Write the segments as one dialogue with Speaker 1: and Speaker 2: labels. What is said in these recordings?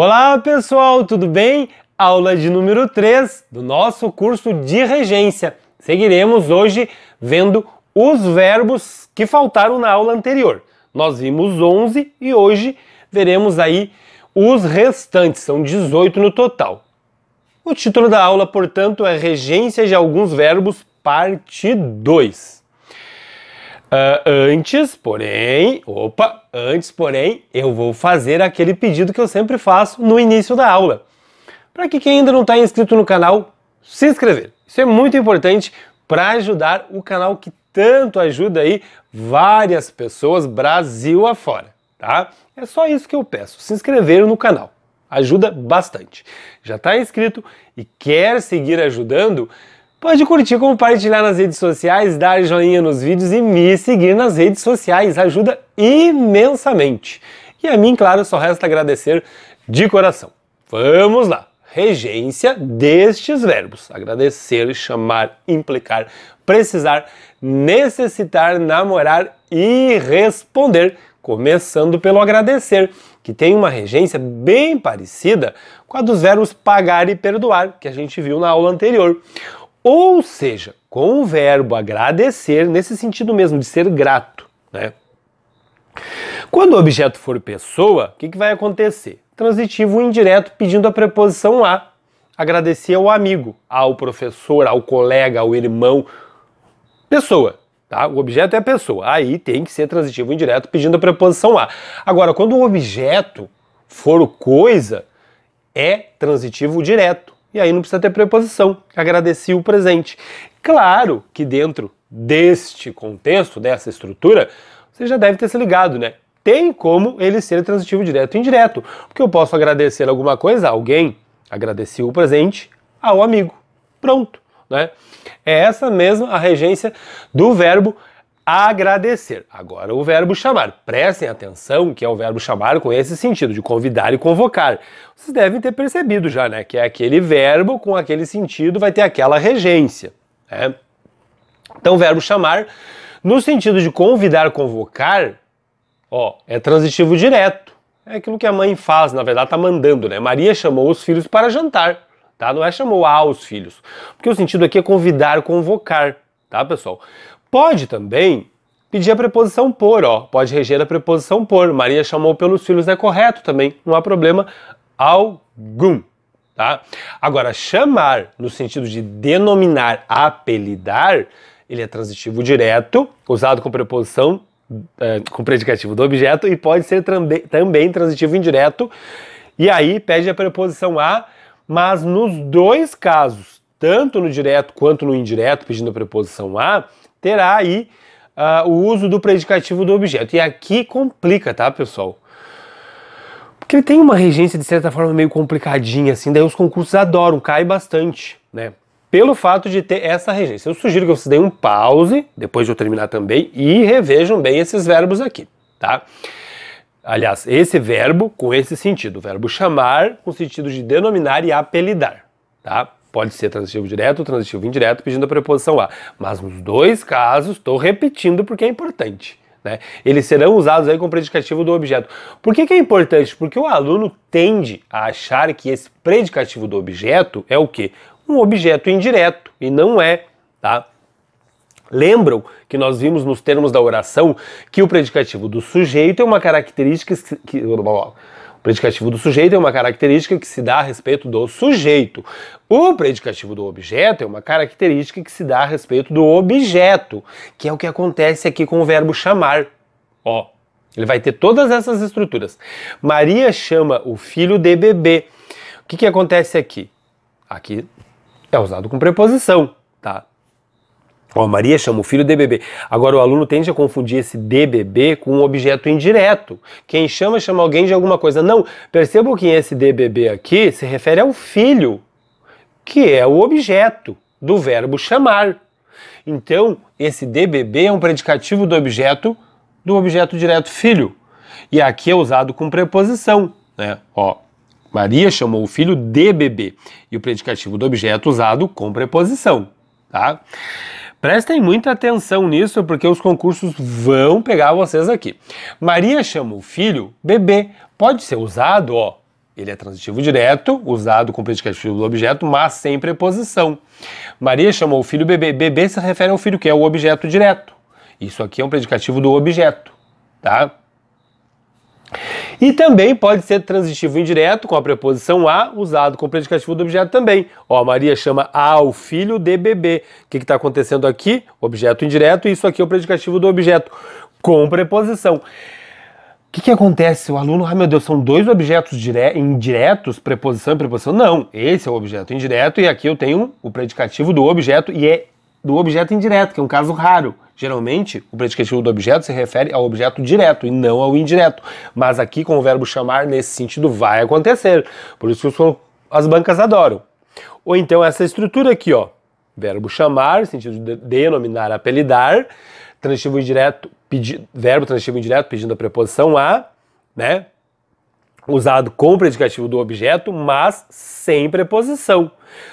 Speaker 1: Olá pessoal, tudo bem? Aula de número 3 do nosso curso de regência. Seguiremos hoje vendo os verbos que faltaram na aula anterior. Nós vimos 11 e hoje veremos aí os restantes, são 18 no total. O título da aula, portanto, é Regência de alguns verbos, parte 2. Uh, antes, porém, opa, antes, porém, eu vou fazer aquele pedido que eu sempre faço no início da aula. Para que quem ainda não está inscrito no canal, se inscrever. Isso é muito importante para ajudar o canal que tanto ajuda aí várias pessoas Brasil afora, tá? É só isso que eu peço, se inscrever no canal. Ajuda bastante. Já está inscrito e quer seguir ajudando? Pode curtir, compartilhar nas redes sociais, dar joinha nos vídeos e me seguir nas redes sociais. Ajuda imensamente. E a mim, claro, só resta agradecer de coração. Vamos lá! Regência destes verbos: agradecer, chamar, implicar, precisar, necessitar, namorar e responder. Começando pelo agradecer, que tem uma regência bem parecida com a dos verbos pagar e perdoar, que a gente viu na aula anterior. Ou seja, com o verbo agradecer, nesse sentido mesmo de ser grato. Né? Quando o objeto for pessoa, o que, que vai acontecer? Transitivo indireto pedindo a preposição a. Agradecer ao amigo, ao professor, ao colega, ao irmão. Pessoa, Tá? O objeto é a pessoa. Aí tem que ser transitivo indireto pedindo a preposição a. Agora, quando o objeto for coisa, é transitivo direto. E aí não precisa ter preposição. Agradeci o presente. Claro que dentro deste contexto, dessa estrutura, você já deve ter se ligado, né? Tem como ele ser transitivo direto e indireto. Porque eu posso agradecer alguma coisa a alguém. Agradeci o presente ao amigo. Pronto. Né? É essa mesma a regência do verbo agradecer. Agora o verbo chamar. Prestem atenção que é o verbo chamar com esse sentido de convidar e convocar. Vocês devem ter percebido já, né? Que é aquele verbo com aquele sentido vai ter aquela regência. Né? Então o verbo chamar no sentido de convidar, convocar, ó, é transitivo direto. É aquilo que a mãe faz, na verdade, tá mandando, né? Maria chamou os filhos para jantar, tá? Não é chamou aos ah, filhos, porque o sentido aqui é convidar, convocar, tá, pessoal? Pode também pedir a preposição por, ó. Pode reger a preposição por. Maria chamou pelos filhos, é correto também, não há problema algum. Tá? Agora, chamar no sentido de denominar, apelidar, ele é transitivo direto, usado com preposição, é, com predicativo do objeto, e pode ser também transitivo indireto. E aí pede a preposição a, mas nos dois casos, tanto no direto quanto no indireto, pedindo a preposição a, terá aí uh, o uso do predicativo do objeto. E aqui complica, tá, pessoal? Porque ele tem uma regência, de certa forma, meio complicadinha, assim, daí os concursos adoram, cai bastante, né? Pelo fato de ter essa regência. Eu sugiro que vocês deem um pause, depois de eu terminar também, e revejam bem esses verbos aqui, tá? Aliás, esse verbo com esse sentido, o verbo chamar com sentido de denominar e apelidar, tá? Pode ser transitivo direto ou transitivo indireto, pedindo a preposição a. Mas nos dois casos, estou repetindo porque é importante. Né? Eles serão usados aí como predicativo do objeto. Por que, que, é importante? Porque o aluno tende a achar que esse predicativo do objeto é o quê? Um objeto indireto, e não é, tá? Lembram que nós vimos nos termos da oração que o predicativo do sujeito é uma característica que, que predicativo do sujeito é uma característica que se dá a respeito do sujeito. O predicativo do objeto é uma característica que se dá a respeito do objeto, que é o que acontece aqui com o verbo chamar. Ó, ele vai ter todas essas estruturas. Maria chama o filho de bebê. O que, que acontece aqui? Aqui é usado com preposição, tá? Ó, Maria chama o filho de bebê. Agora, o aluno tende a confundir esse de bebê com um objeto indireto. Quem chama, chama alguém de alguma coisa. Não, percebam que esse de bebê aqui se refere ao filho, que é o objeto do verbo chamar. Então, esse de bebê é um predicativo do objeto, do objeto direto filho. E aqui é usado com preposição, né? Ó, Maria chamou o filho de bebê. E o predicativo do objeto usado com preposição, tá? Prestem muita atenção nisso, porque os concursos vão pegar vocês aqui. Maria chama o filho bebê. Pode ser usado, ó. Ele é transitivo direto, usado com predicativo do objeto, mas sem preposição. Maria chamou o filho bebê. Bebê se refere ao filho, que é o objeto direto. Isso aqui é um predicativo do objeto, tá? E também pode ser transitivo indireto com a preposição a usado com o predicativo do objeto também. Ó, Maria chama ao filho de bebê. O que está acontecendo aqui? Objeto indireto, e isso aqui é o predicativo do objeto com preposição. O que, que, acontece? O aluno, ai meu Deus, são dois objetos dire... indiretos, preposição e preposição? Não, esse é o objeto indireto e aqui eu tenho o predicativo do objeto e é do objeto indireto, que é um caso raro. Geralmente, o predicativo do objeto se refere ao objeto direto e não ao indireto. Mas aqui, com o verbo chamar, nesse sentido, vai acontecer. Por isso que as bancas adoram. Ou então essa estrutura aqui, ó. Verbo chamar, sentido de denominar, apelidar. Transitivo indireto, pedi, verbo transitivo indireto pedindo a preposição a, né? Usado com o predicativo do objeto, mas sem preposição.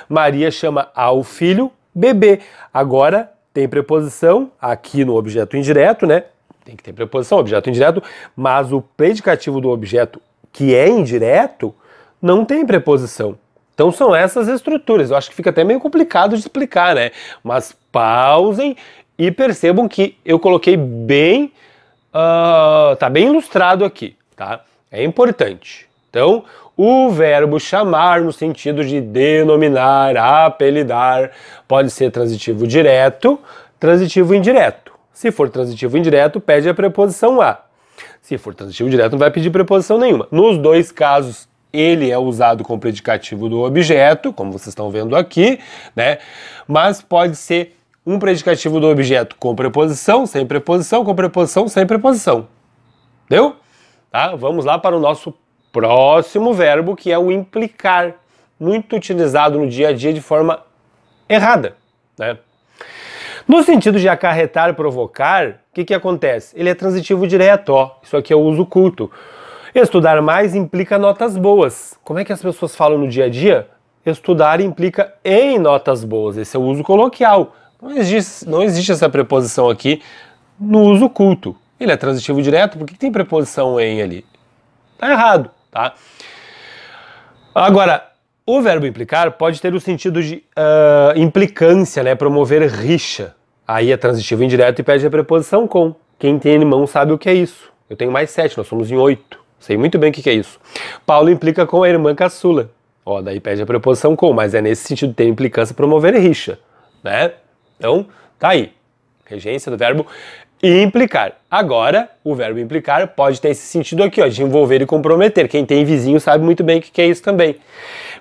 Speaker 1: Maria chama ao filho bebê. Agora tem preposição aqui no objeto indireto, né? Tem que ter preposição, objeto indireto, mas o predicativo do objeto que é indireto não tem preposição. Então são essas estruturas. Eu acho que fica até meio complicado de explicar, né? Mas pausem e percebam que eu coloquei bem, uh, tá bem ilustrado aqui, tá? É importante. Então, o verbo chamar no sentido de denominar, apelidar, pode ser transitivo direto, transitivo indireto. Se for transitivo indireto, pede a preposição a. Se for transitivo direto, não vai pedir preposição nenhuma. Nos dois casos, ele é usado como predicativo do objeto, como vocês estão vendo aqui, né? Mas pode ser um predicativo do objeto com preposição, sem preposição, com preposição, sem preposição. Deu? Tá? Vamos lá para o nosso Próximo verbo que é o implicar, muito utilizado no dia a dia de forma errada. Né? No sentido de acarretar, provocar, o que, que acontece? Ele é transitivo direto, ó. Isso aqui é o uso culto. Estudar mais implica notas boas. Como é que as pessoas falam no dia a dia? Estudar implica em notas boas. Esse é o uso coloquial. Não existe, não existe essa preposição aqui no uso culto. Ele é transitivo direto, porque tem preposição em ali? Tá errado. Tá? Agora, o verbo implicar pode ter o sentido de uh, implicância, né? promover rixa. Aí é transitivo indireto e pede a preposição com. Quem tem mão sabe o que é isso. Eu tenho mais sete, nós somos em oito. Sei muito bem o que é isso. Paulo implica com a irmã caçula. Ó, daí pede a preposição com, mas é nesse sentido ter implicância, promover rixa, né? Então, tá aí. Regência do verbo e implicar. Agora, o verbo implicar pode ter esse sentido aqui, ó, de envolver e comprometer. Quem tem vizinho sabe muito bem o que, que é isso também.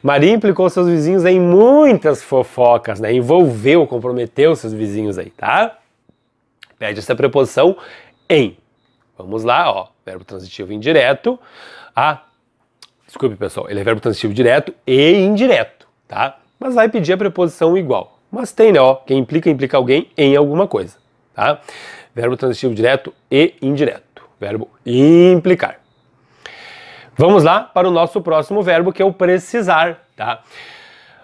Speaker 1: Maria implicou seus vizinhos em muitas fofocas, né? Envolveu, comprometeu seus vizinhos aí, tá? Pede essa preposição em. Vamos lá, ó. Verbo transitivo indireto. Ah, desculpe, pessoal. Ele é verbo transitivo direto e indireto, tá? Mas vai pedir a preposição igual. Mas tem, né, ó. Quem implica, implica alguém em alguma coisa, tá? verbo transitivo direto e indireto, verbo implicar. Vamos lá para o nosso próximo verbo, que é o precisar, tá?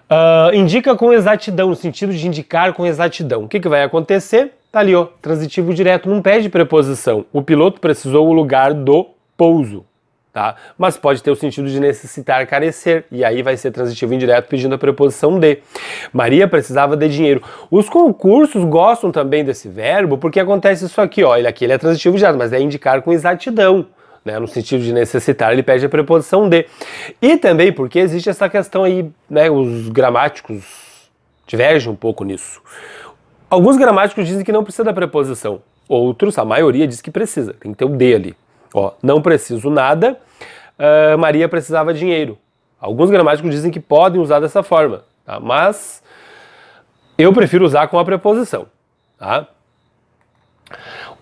Speaker 1: Uh, indica com exatidão, no sentido de indicar com exatidão. O que, que vai acontecer? Tá ali, ó, transitivo direto, não pede preposição. O piloto precisou o lugar do pouso tá? Mas pode ter o sentido de necessitar, carecer, e aí vai ser transitivo indireto pedindo a preposição de. Maria precisava de dinheiro. Os concursos gostam também desse verbo porque acontece isso aqui, Olha, aqui ele é transitivo indireto, mas é indicar com exatidão. Né, no sentido de necessitar, ele pede a preposição de. E também porque existe essa questão aí, né, os gramáticos divergem um pouco nisso. Alguns gramáticos dizem que não precisa da preposição, outros, a maioria, diz que precisa, tem que ter o de ali. Ó, não preciso nada, uh, Maria precisava dinheiro. Alguns gramáticos dizem que podem usar dessa forma, tá? mas eu prefiro usar com a preposição. Tá?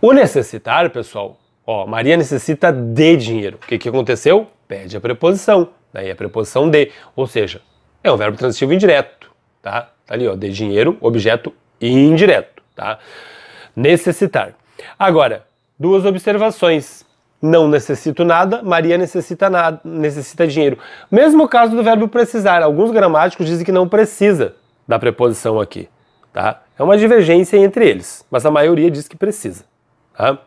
Speaker 1: O necessitar, pessoal, ó, Maria necessita de dinheiro. O que, que aconteceu? Pede a preposição, daí a preposição de, ou seja, é um verbo transitivo indireto, tá? Tá ali, ó, de dinheiro, objeto indireto, tá? Necessitar. Agora, duas observações não necessito nada, Maria necessita nada, necessita dinheiro. Mesmo caso do verbo precisar, alguns gramáticos dizem que não precisa da preposição aqui, tá? É uma divergência entre eles, mas a maioria diz que precisa, tá?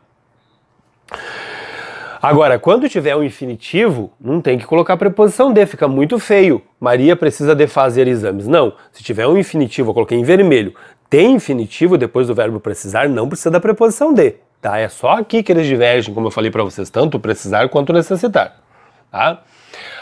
Speaker 1: Agora, quando tiver um infinitivo, não tem que colocar preposição de, fica muito feio. Maria precisa de fazer exames. Não, se tiver um infinitivo, eu coloquei em vermelho, tem infinitivo depois do verbo precisar, não precisa da preposição de, Tá? É só aqui que eles divergem, como eu falei para vocês, tanto precisar quanto necessitar. Tá?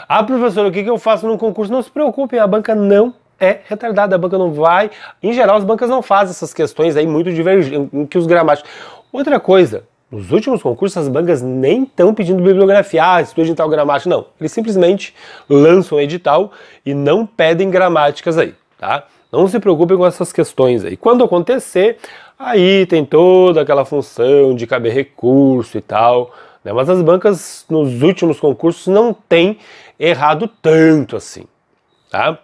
Speaker 1: Ah, professor, o que, que eu faço no concurso? Não se preocupe, a banca não é retardada, a banca não vai. Em geral, as bancas não fazem essas questões aí muito divergentes que os gramáticos. Outra coisa, nos últimos concursos, as bancas nem estão pedindo bibliografia, ah, estude em tal gramática, não. Eles simplesmente lançam o edital e não pedem gramáticas aí, tá? Não se preocupem com essas questões aí. Quando acontecer, aí tem toda aquela função de caber recurso e tal. Né? Mas as bancas nos últimos concursos não têm errado tanto assim. Tá?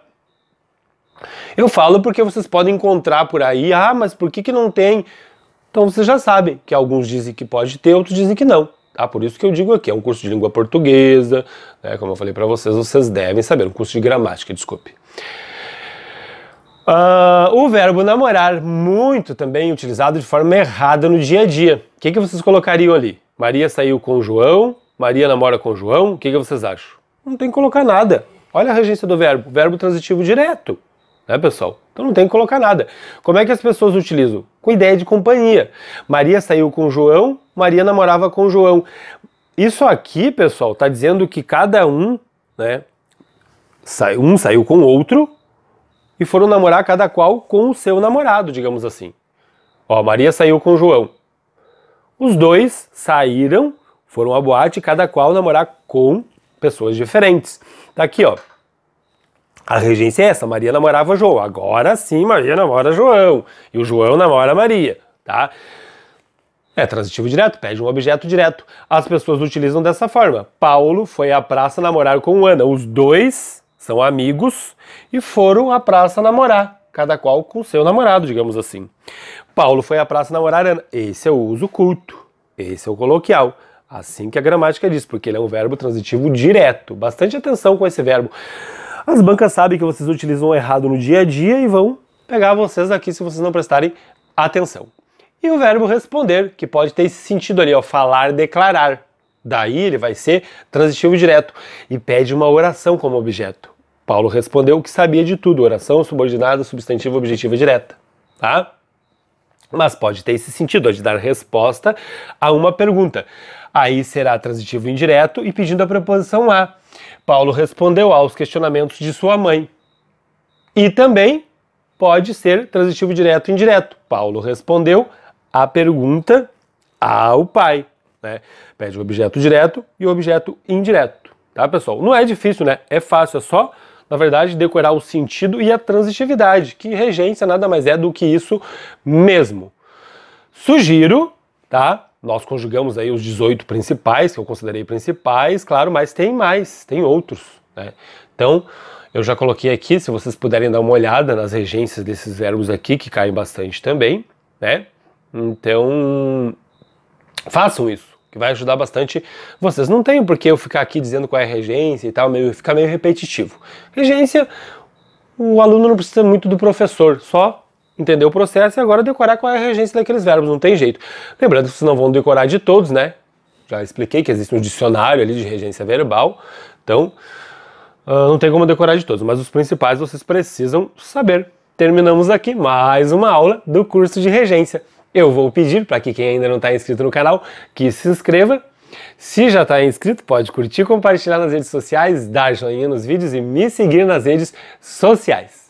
Speaker 1: Eu falo porque vocês podem encontrar por aí, ah, mas por que, que não tem? Então vocês já sabem que alguns dizem que pode ter, outros dizem que não. Ah, Por isso que eu digo aqui, é um curso de língua portuguesa, né? como eu falei para vocês, vocês devem saber, um curso de gramática, desculpe. Uh, o verbo namorar, muito também utilizado de forma errada no dia a dia. O que, que vocês colocariam ali? Maria saiu com João, Maria namora com João, o que, que vocês acham? Não tem que colocar nada. Olha a regência do verbo, verbo transitivo direto, né pessoal? Então não tem que colocar nada. Como é que as pessoas utilizam? Com ideia de companhia. Maria saiu com João, Maria namorava com João. Isso aqui, pessoal, está dizendo que cada um, né, um saiu com o outro, e foram namorar cada qual com o seu namorado, digamos assim. Ó, Maria saiu com João. Os dois saíram, foram à boate, cada qual namorar com pessoas diferentes. Tá aqui, ó. A regência é essa, Maria namorava João. Agora sim, Maria namora João. E o João namora Maria, tá? É transitivo direto, pede um objeto direto. As pessoas utilizam dessa forma. Paulo foi à praça namorar com Ana. Os dois são amigos e foram à praça namorar, cada qual com seu namorado, digamos assim. Paulo foi à praça namorar Ana. Esse é o uso culto, esse é o coloquial. Assim que a gramática diz, porque ele é um verbo transitivo direto. Bastante atenção com esse verbo. As bancas sabem que vocês utilizam errado no dia a dia e vão pegar vocês aqui se vocês não prestarem atenção. E o verbo responder, que pode ter esse sentido ali, ó, falar, declarar. Daí ele vai ser transitivo direto e pede uma oração como objeto. Paulo respondeu que sabia de tudo: oração, subordinada, substantivo, objetiva direta. Tá? Mas pode ter esse sentido, é de dar resposta a uma pergunta. Aí será transitivo indireto e pedindo a preposição a. Paulo respondeu aos questionamentos de sua mãe. E também pode ser transitivo direto e indireto. Paulo respondeu a pergunta ao pai. Né? Pede o objeto direto e o objeto indireto. Tá, pessoal? Não é difícil, né? É fácil, é só na verdade, decorar o sentido e a transitividade, que regência nada mais é do que isso mesmo. Sugiro, tá? Nós conjugamos aí os 18 principais, que eu considerei principais, claro, mas tem mais, tem outros, né? Então, eu já coloquei aqui, se vocês puderem dar uma olhada nas regências desses verbos aqui, que caem bastante também, né? Então, façam isso que vai ajudar bastante vocês. Não tenho por que eu ficar aqui dizendo qual é a regência e tal, meio, ficar meio repetitivo. Regência, o aluno não precisa muito do professor, só entender o processo e agora decorar qual é a regência daqueles verbos, não tem jeito. Lembrando que vocês não vão decorar de todos, né? Já expliquei que existe um dicionário ali de regência verbal, então uh, não tem como decorar de todos, mas os principais vocês precisam saber. Terminamos aqui mais uma aula do curso de regência. Eu vou pedir para que quem ainda não está inscrito no canal que se inscreva. Se já está inscrito, pode curtir, compartilhar nas redes sociais, dar joinha nos vídeos e me seguir nas redes sociais.